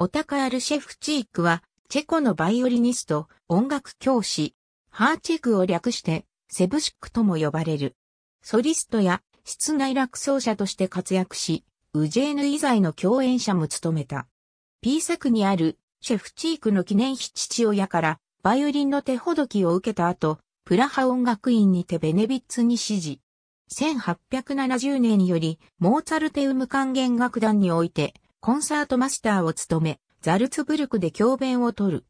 オタカ・アルシェフチークは、チェコのバイオリニスト、音楽教師、ハーチェクを略して、セブシックとも呼ばれる。ソリストや室内楽奏者として活躍し、ウジェーヌ以外の共演者も務めた。P 作にあるシェフチークの記念碑父親からバイオリンの手ほどきを受けた後、プラハ音楽院にてベネビッツに指示。1870年よりモーツァルテウム管弦楽団においてコンサートマスターを務め、ザルツブルクで教鞭を取る。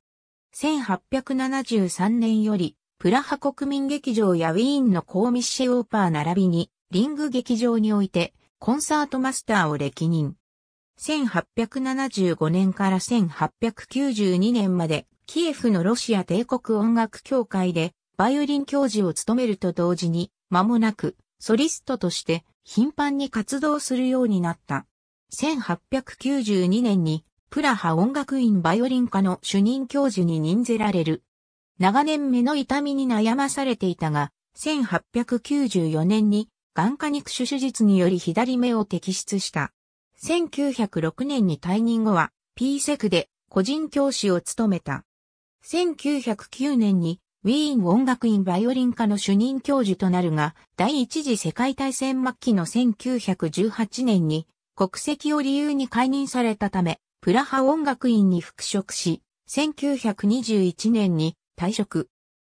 1873年より、プラハ国民劇場やウィーンのコーミッシェオーパー並びに、リング劇場において、コンサートマスターを歴任。1875年から1892年まで、キエフのロシア帝国音楽協会で、バイオリン教授を務めると同時に、間もなく、ソリストとして、頻繁に活動するようになった。1892年にプラハ音楽院バイオリン科の主任教授に任ぜられる。長年目の痛みに悩まされていたが、1894年に眼科肉種手術により左目を摘出した。1906年に退任後は P セクで個人教師を務めた。1909年にウィーン音楽院バイオリン科の主任教授となるが、第一次世界大戦末期の1918年に国籍を理由に解任されたため、プラハ音楽院に復職し、1921年に退職。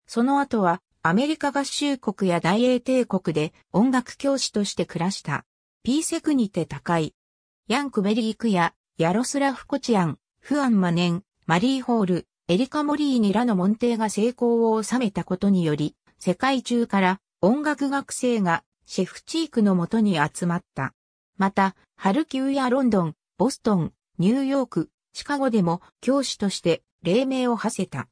その後は、アメリカ合衆国や大英帝国で音楽教師として暮らした。ピーセクにて高い。ヤンクベリークや、ヤロスラフコチアン、フアンマネン、マリーホール、エリカ・モリーニらの門弟が成功を収めたことにより、世界中から音楽学生がシェフチークのもとに集まった。また、ハルキウやロンドン、ボストン、ニューヨーク、シカゴでも教師として黎明を馳せた。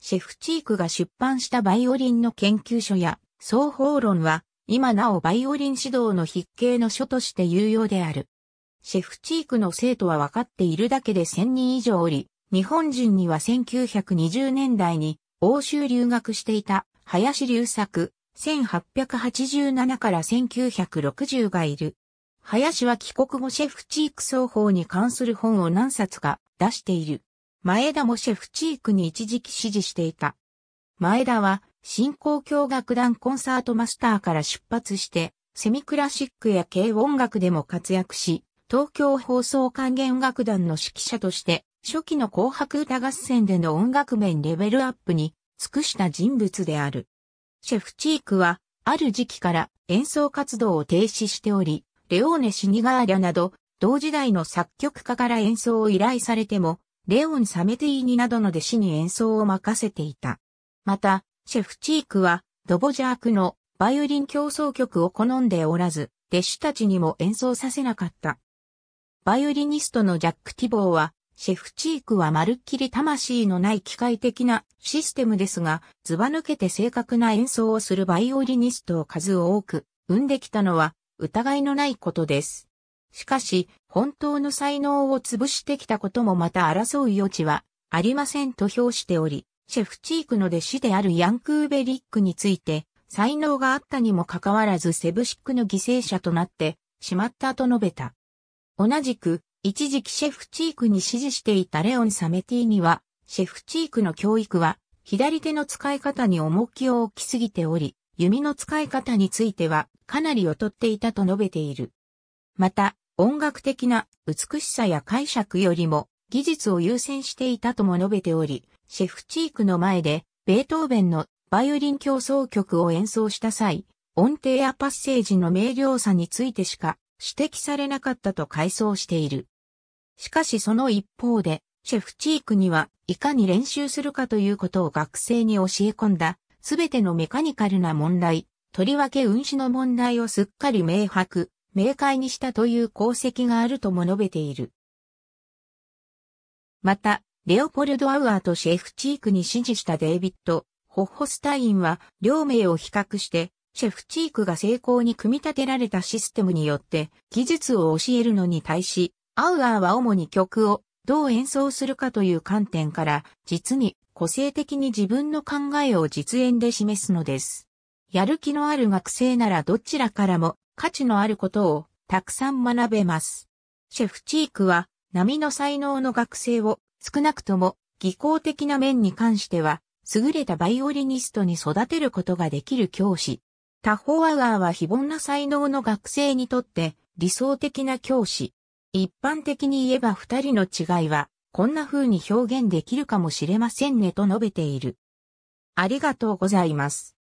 シェフチークが出版したバイオリンの研究書や双方論は今なおバイオリン指導の筆形の書として有用である。シェフチークの生徒は分かっているだけで1000人以上おり、日本人には1920年代に欧州留学していた林隆作1887から1960がいる。林は帰国後シェフチーク双方に関する本を何冊か出している。前田もシェフチークに一時期支持していた。前田は、新興教楽団コンサートマスターから出発して、セミクラシックや軽音楽でも活躍し、東京放送管弦楽団の指揮者として、初期の紅白歌合戦での音楽面レベルアップに尽くした人物である。シェフチークは、ある時期から演奏活動を停止しており、レオーネ・シニガーリャなど、同時代の作曲家から演奏を依頼されても、レオン・サメティーニなどの弟子に演奏を任せていた。また、シェフチークは、ドボジャークのバイオリン競争曲を好んでおらず、弟子たちにも演奏させなかった。バイオリニストのジャック・ティボーは、シェフチークはまるっきり魂のない機械的なシステムですが、ずば抜けて正確な演奏をするバイオリニストを数多く生んできたのは、疑いのないことです。しかし、本当の才能を潰してきたこともまた争う余地はありませんと評しており、シェフチークの弟子であるヤンクーベリックについて、才能があったにもかかわらずセブシックの犠牲者となってしまったと述べた。同じく、一時期シェフチークに支持していたレオン・サメティーには、シェフチークの教育は、左手の使い方に重きを置きすぎており、弓の使い方についてはかなり劣っていたと述べている。また、音楽的な美しさや解釈よりも技術を優先していたとも述べており、シェフチークの前でベートーベンのバイオリン競争曲を演奏した際、音程やパッセージの明瞭さについてしか指摘されなかったと回想している。しかしその一方で、シェフチークにはいかに練習するかということを学生に教え込んだすべてのメカニカルな問題、とりわけ運指の問題をすっかり明白、明快にしたという功績があるとも述べている。また、レオポルド・アウアーとシェフチークに指示したデイビッド・ホッホスタインは、両名を比較して、シェフチークが成功に組み立てられたシステムによって、技術を教えるのに対し、アウアーは主に曲をどう演奏するかという観点から実に個性的に自分の考えを実演で示すのです。やる気のある学生ならどちらからも価値のあることをたくさん学べます。シェフチークは波の才能の学生を少なくとも技巧的な面に関しては優れたバイオリニストに育てることができる教師。タホアワーは非凡な才能の学生にとって理想的な教師。一般的に言えば二人の違いは、こんな風に表現できるかもしれませんねと述べている。ありがとうございます。